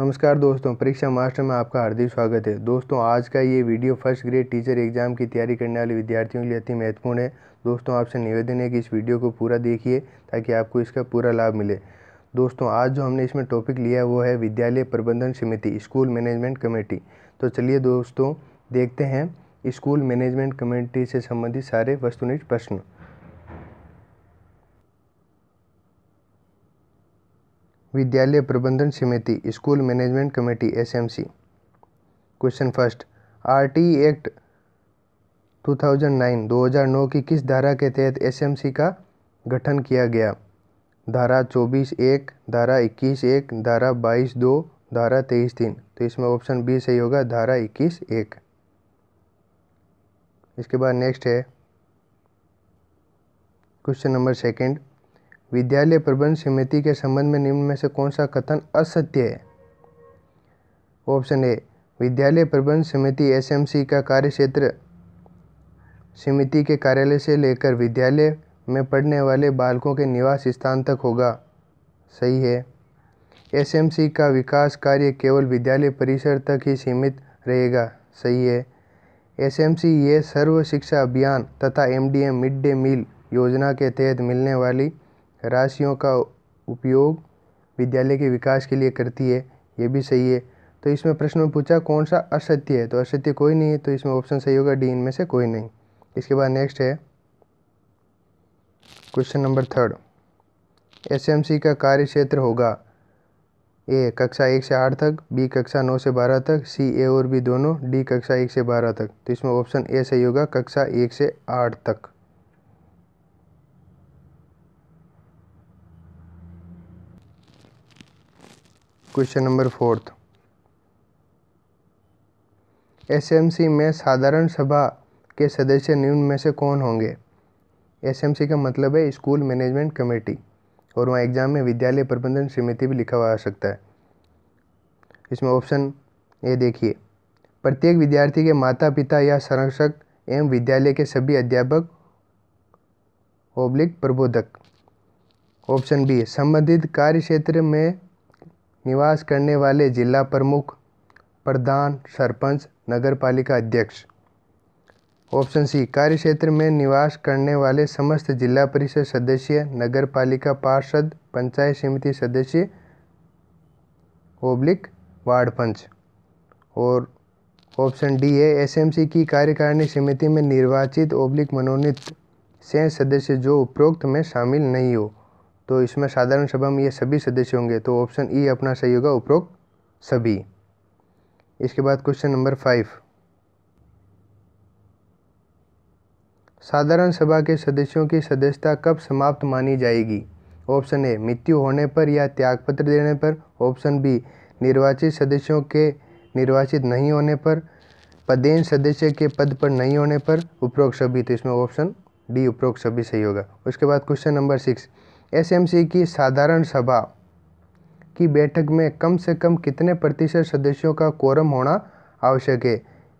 नमस्कार दोस्तों परीक्षा मास्टर में आपका हार्दिक स्वागत है दोस्तों आज का ये video first grade teacher exam की तैयारी करने वाले विद्यार्थियों के लिए अति महत्वपूर्ण है दोस्तों आपसे निवेदन है कि इस वीडियो को पूरा देखिए ताकि आपको इसका पूरा लाभ मिले दोस्तों आज जो हमने इसमें टॉपिक लिया वो है विद्यालय प्रबंधन समिति स्कूल मैनेजमेंट कमेटी तो चलिए दोस्तों देखते हैं स्कूल मैनेजमेंट कमेटी से संबंधित सारे वस्तुनिष्ठ प्रश्न विद्यालय प्रबंधन समिति school management committee SMC question first RT act 2009 2009 की किस धारा के तहत एसएमसी का गठन किया गया धारा 24 एक धारा 21 एक धारा 22 दो धारा 23 तीन तो इसमें ऑप्शन बी सही होगा धारा 21 एक इसके बाद नेक्स्ट है क्वेश्चन नंबर सेकंड विद्यालय प्रबंध समिति के संबंध में निम्न में से कौन सा कथन असत्य है ऑप्शन ए विद्यालय प्रबंध समिति एसएमसी का कार्य क्षेत्र समिति के कार्यालय से लेकर विद्यालय में पढ़ने वाले बालकों के निवास स्थान तक होगा सही है एसएमसी का विकास कार्य केवल विद्यालय परिसर तक ही सीमित रहेगा सही है एसएमसी ये सर्व शिक्षा अभियान तथा एमडीएम मिड डे मील योजना के तहत मिलने वाली राशियों का उपयोग विद्यालय के विकास के लिए करती है ये भी सही है तो इसमें प्रश्न में पूछा कौन सा असत्य है तो असत्य कोई नहीं है तो इसमें ऑप्शन सही होगा डी इनमें से कोई नहीं इसके बाद नेक्स्ट है क्वेश्चन नंबर थर्ड एसएमसी का कार्य क्षेत्र होगा ए कक्षा एक से आठ तक बी कक्षा नौ से बारह तक सी ए और बी दोनों डी कक्षा एक से बारह तक तो इसमें ऑप्शन ए सही होगा कक्षा एक से आठ तक क्वेश्चन नंबर फोर्थ एसएमसी में साधारण सभा के सदस्य निम्न में से कौन होंगे एसएमसी का मतलब है स्कूल मैनेजमेंट कमेटी और वहाँ एग्ज़ाम में विद्यालय प्रबंधन समिति भी लिखा हुआ आ सकता है इसमें ऑप्शन ए देखिए प्रत्येक विद्यार्थी के माता पिता या संरक्षक एवं विद्यालय के सभी अध्यापक ओब्लिक प्रबोधक ऑप्शन बी संबंधित कार्य क्षेत्र में निवास करने वाले जिला प्रमुख प्रधान सरपंच नगर पालिका अध्यक्ष ऑप्शन सी कार्य क्षेत्र में निवास करने वाले समस्त जिला परिषद सदस्य नगर पालिका पार्षद पंचायत समिति सदस्य ओब्लिक वार्ड पंच और ऑप्शन डी है एसएमसी की कार्यकारिणी समिति में निर्वाचित ओब्लिक मनोनीत से सदस्य जो उपरोक्त में शामिल नहीं हो तो इसमें साधारण सभा में ये सभी सदस्य होंगे तो ऑप्शन ई e अपना सही होगा उपरोक्त सभी इसके बाद क्वेश्चन नंबर फाइव साधारण सभा के सदस्यों की सदस्यता कब समाप्त मानी जाएगी ऑप्शन ए मृत्यु होने पर या त्यागपत्र देने पर ऑप्शन बी निर्वाचित सदस्यों के निर्वाचित नहीं होने पर पदेन सदस्य के पद पर नहीं होने पर उपरोक्त सभी तो इसमें ऑप्शन डी उपरोक्त सभी सही होगा उसके बाद क्वेश्चन नंबर सिक्स एसएमसी की साधारण सभा की बैठक में कम से कम कितने प्रतिशत सदस्यों का कोरम होना आवश्यक है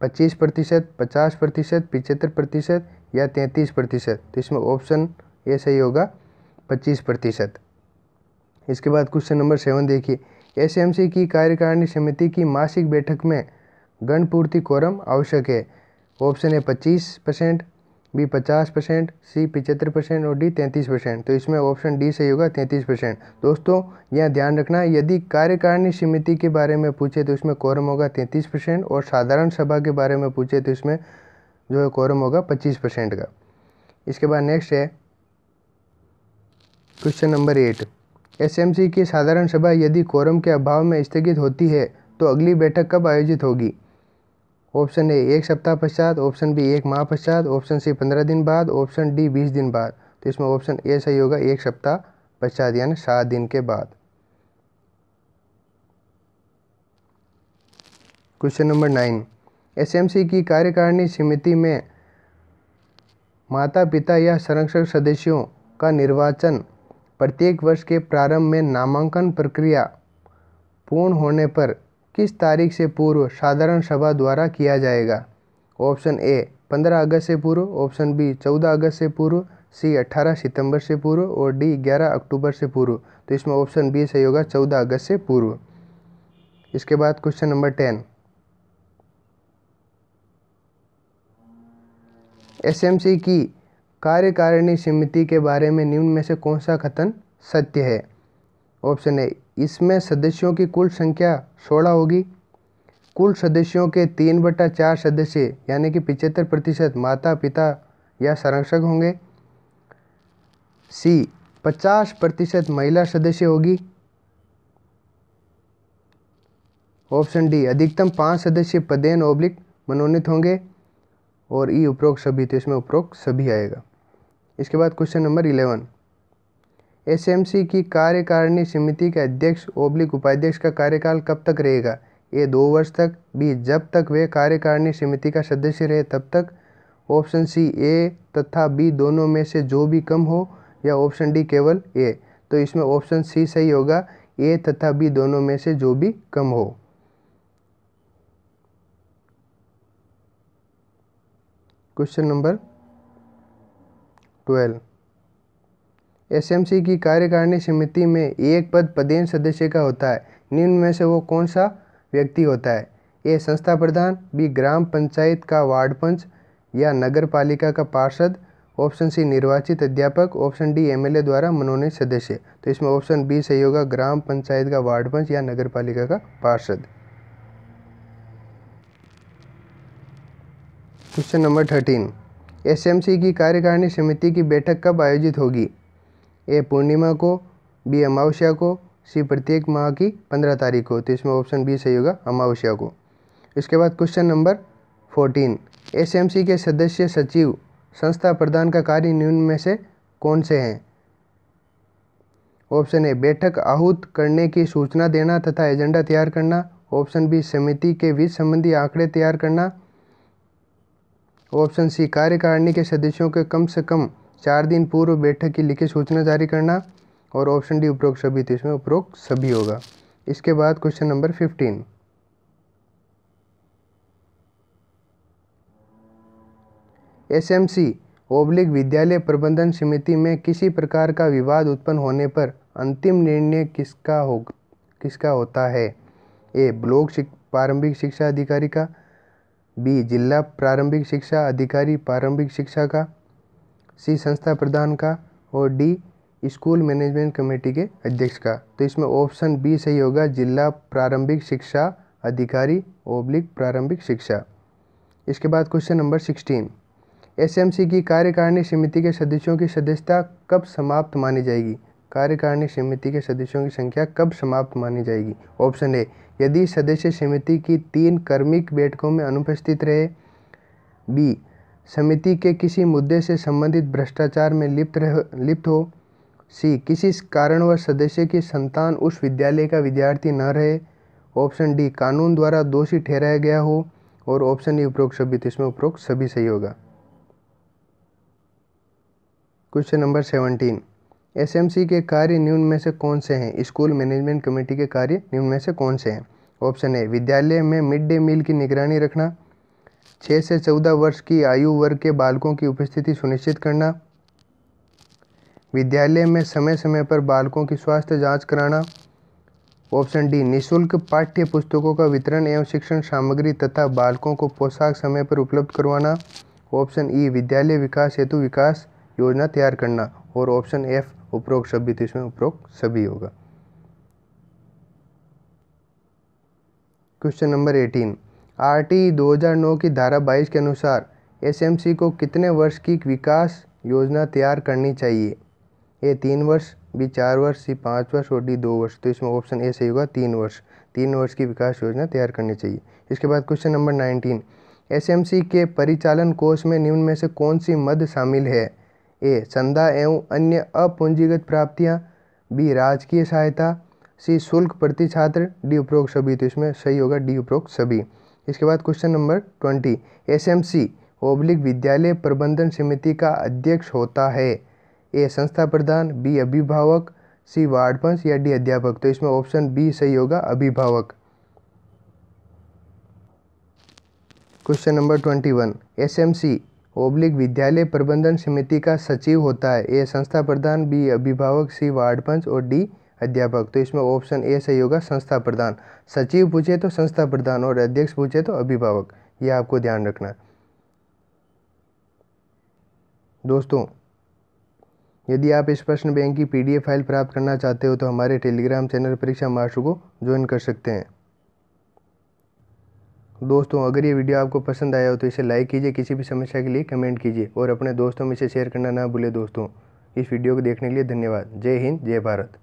पच्चीस प्रतिशत पचास प्रतिशत पिचहत्तर प्रतिशत या तैंतीस प्रतिशत तो इसमें ऑप्शन ए सही होगा पच्चीस प्रतिशत इसके बाद क्वेश्चन नंबर सेवन देखिए एसएमसी की कार्यकारिणी समिति की मासिक बैठक में गणपूर्ति कोरम आवश्यक है ऑप्शन है पच्चीस परसेंट बी पचास परसेंट सी पिचहत्तर परसेंट और डी तैंतीस परसेंट तो इसमें ऑप्शन डी सही होगा तैंतीस परसेंट दोस्तों यह ध्यान रखना यदि कार्यकारिणी समिति के बारे में पूछे तो इसमें कोरम होगा तैंतीस परसेंट और साधारण सभा के बारे में पूछे तो इसमें जो है कोरम होगा पच्चीस परसेंट का इसके बाद नेक्स्ट है क्वेश्चन नंबर एट सी की साधारण सभा यदि कोरम के अभाव में स्थगित होती है तो अगली बैठक कब आयोजित होगी ऑप्शन ए एक सप्ताह पश्चात ऑप्शन बी एक माह पश्चात ऑप्शन सी पंद्रह दिन बाद ऑप्शन डी बीस दिन बाद तो इसमें ऑप्शन ए सही होगा एक सप्ताह पश्चात यानी सात दिन के बाद क्वेश्चन नंबर नाइन एसएमसी की कार्यकारिणी समिति में माता पिता या संरक्षक सदस्यों का निर्वाचन प्रत्येक वर्ष के प्रारंभ में नामांकन प्रक्रिया पूर्ण होने पर किस तारीख से पूर्व साधारण सभा द्वारा किया जाएगा ऑप्शन ए 15 अगस्त से पूर्व ऑप्शन बी 14 अगस्त से पूर्व सी 18 सितंबर से पूर्व और डी 11 अक्टूबर से पूर्व तो इसमें ऑप्शन बी सही होगा 14 अगस्त से पूर्व इसके बाद क्वेश्चन नंबर टेन एसएमसी की कार्यकारिणी समिति के बारे में निम्न में से कौन सा कथन सत्य है ऑप्शन ए इसमें सदस्यों की कुल संख्या सोलह होगी कुल सदस्यों के तीन बटा चार सदस्य यानी कि पिचहत्तर प्रतिशत माता पिता या संरक्षक होंगे सी पचास प्रतिशत महिला सदस्य होगी ऑप्शन डी अधिकतम पाँच सदस्य पदेन ओब्लिक मनोनीत होंगे और ई उपरोक्त सभी तो इसमें उपरोक्त सभी आएगा इसके बाद क्वेश्चन नंबर इलेवन एसएमसी की कार्यकारिणी समिति के अध्यक्ष ओब्लिक उपाध्यक्ष का कार्यकाल कब तक रहेगा ए दो वर्ष तक बी जब तक वे कार्यकारिणी समिति का सदस्य रहे तब तक ऑप्शन सी ए तथा बी दोनों में से जो भी कम हो या ऑप्शन डी केवल ए तो इसमें ऑप्शन सी सही होगा ए तथा बी दोनों में से जो भी कम हो क्वेश्चन नंबर ट्वेल्व एसएमसी की कार्यकारिणी समिति में एक पद पदेन सदस्य का होता है निम्न में से वो कौन सा व्यक्ति होता है ए संस्था प्रधान बी ग्राम पंचायत का वार्ड पंच या नगर पालिका का पार्षद ऑप्शन सी निर्वाचित अध्यापक ऑप्शन डी एमएलए द्वारा मनोनीत सदस्य तो इसमें ऑप्शन बी सही होगा ग्राम पंचायत का वार्ड पंच या नगर पालिका का पार्षद क्वेश्चन नंबर थर्टीन एसएमसी की कार्यकारिणी समिति की बैठक कब आयोजित होगी ए पूर्णिमा को बी अमावस्या को सी प्रत्येक माह की पंद्रह तारीख को तो इसमें ऑप्शन बी सही होगा अमावस्या को इसके बाद क्वेश्चन नंबर फोर्टीन एसएमसी के सदस्य सचिव संस्था प्रधान का कार्य निम्न में से कौन से हैं ऑप्शन ए बैठक आहूत करने की सूचना देना तथा एजेंडा तैयार करना ऑप्शन बी समिति के बीच संबंधी आंकड़े तैयार करना ऑप्शन सी कार्यकारिणी के सदस्यों के कम से कम चार दिन पूर्व बैठक की लिखित सूचना जारी करना और ऑप्शन डी उपरोक्त सभी तो इसमें उपरोक्त सभी होगा इसके बाद question number fifteen S M C oblique विद्यालय प्रबंधन समिति में किसी प्रकार का विवाद उत्पन्न होने पर अंतिम निर्णय किसका हो किसका होता है ए ब्लॉक शिक, प्रारंभिक शिक्षा अधिकारी का बी जिला प्रारंभिक शिक्षा अधिकारी प्रारंभिक शिक्षा का सी संस्था प्रधान का और डी स्कूल मैनेजमेंट कमेटी के अध्यक्ष का तो इसमें ऑप्शन बी सही होगा जिला प्रारंभिक शिक्षा अधिकारी ओब्लिक प्रारंभिक शिक्षा इसके बाद क्वेश्चन नंबर सिक्सटीन एसएमसी की कार्यकारिणी समिति के सदस्यों की सदस्यता कब समाप्त मानी जाएगी कार्यकारिणी समिति के सदस्यों की संख्या कब समाप्त मानी जाएगी ऑप्शन ए यदि सदस्य समिति की तीन कर्मिक बैठकों में अनुपस्थित रहे बी समिति के किसी मुद्दे से संबंधित भ्रष्टाचार में लिप्त रह लिप्त हो सी किसी कारणवश सदस्य की संतान उस विद्यालय का विद्यार्थी न रहे ऑप्शन डी कानून द्वारा दोषी ठहराया गया हो और ऑप्शन ई उपरोक्त सभी तो इसमें उपरोक्त सभी सही होगा क्वेश्चन नंबर सेवनटीन एसएमसी के कार्य न्यून में से कौन से हैं स्कूल मैनेजमेंट कमेटी के कार्य निम्न में से कौन से हैं ऑप्शन ए विद्यालय में मिड डे मील की निगरानी रखना छः से चौदह वर्ष की आयु वर्ग के बालकों की उपस्थिति सुनिश्चित करना विद्यालय में समय समय पर बालकों की स्वास्थ्य जांच कराना ऑप्शन डी निशुल्क पाठ्य पुस्तकों का वितरण एवं शिक्षण सामग्री तथा बालकों को पोशाक समय पर उपलब्ध करवाना ऑप्शन ई विद्यालय विकास हेतु विकास योजना तैयार करना और ऑप्शन एफ उपरोक्त सभी तो इसमें उपरोक्त सभी होगा क्वेश्चन नंबर एटीन आरटीई 2009 की धारा 22 के अनुसार एसएमसी को कितने वर्ष की विकास योजना तैयार करनी चाहिए ए तीन वर्ष बी चार वर्ष सी पाँच वर्ष और डी दो वर्ष तो इसमें ऑप्शन ए सही होगा तीन वर्ष तीन वर्ष की विकास योजना तैयार करनी चाहिए इसके बाद क्वेश्चन नंबर नाइनटीन एसएमसी के परिचालन कोष में निम्न में से कौन सी मद शामिल है ए संदा एवं अन्य अपूंजीगत प्राप्तियाँ बी राजकीय सहायता सी शुल्क प्रति छात्र डी उपरोक्त सभी तो इसमें सही होगा डी उपरोक्त सभी इसके बाद question number twenty S M C oblique विद्यालय प्रबंधन समिति का अध्यक्ष होता है ए संस्था प्रधान बी अभिभावक सी वार्ड पंच या डी अध्यापक तो इसमें ऑप्शन बी सही होगा अभिभावक question number twenty one S M C oblique विद्यालय प्रबंधन समिति का सचिव होता है ए संस्था प्रधान बी अभिभावक सी वार्ड पंच और डी अध्यापक तो इसमें ऑप्शन ए सही होगा संस्था प्रधान सचिव पूछे तो संस्था प्रधान और अध्यक्ष पूछे तो अभिभावक यह आपको ध्यान रखना है दोस्तों यदि आप इस प्रश्न बैंक की पीडीएफ फाइल प्राप्त करना चाहते हो तो हमारे टेलीग्राम चैनल परीक्षा मार्च को ज्वाइन कर सकते हैं दोस्तों अगर ये वीडियो आपको पसंद आया हो तो इसे लाइक कीजिए किसी भी समस्या के लिए कमेंट कीजिए और अपने दोस्तों में इसे शेयर करना ना भूले दोस्तों इस वीडियो को देखने के लिए धन्यवाद जय हिंद जय भारत